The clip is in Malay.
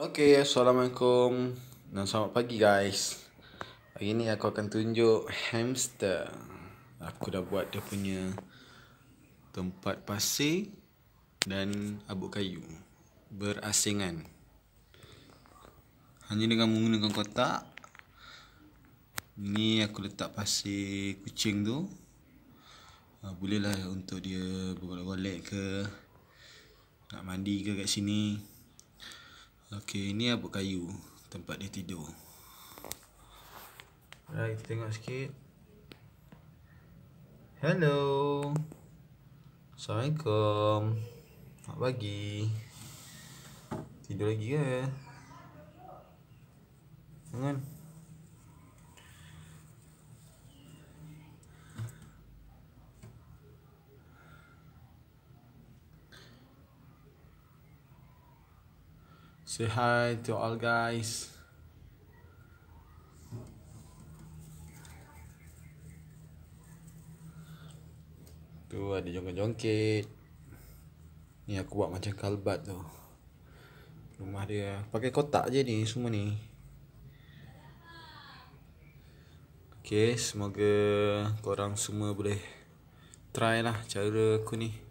Okay, Assalamualaikum dan selamat pagi guys Hari ni aku akan tunjuk hamster Aku dah buat dia punya tempat pasir dan abu kayu Berasingan Hanya dengan menggunakan kotak Ni aku letak pasir kucing tu ah, Bolehlah untuk dia berbalik-balik ke Nak mandi ke kat sini Okey, ini abu kayu tempat dia tidur. Right kita tengok sikit. Hello. Assalamualaikum. Selamat pagi. Tidur lagi ke? Jangan. Hmm. say hi to all guys tu ada jongkit-jongkit ni aku buat macam kalbat tu rumah dia pakai kotak je ni semua ni Okay, semoga korang semua boleh try lah cara aku ni.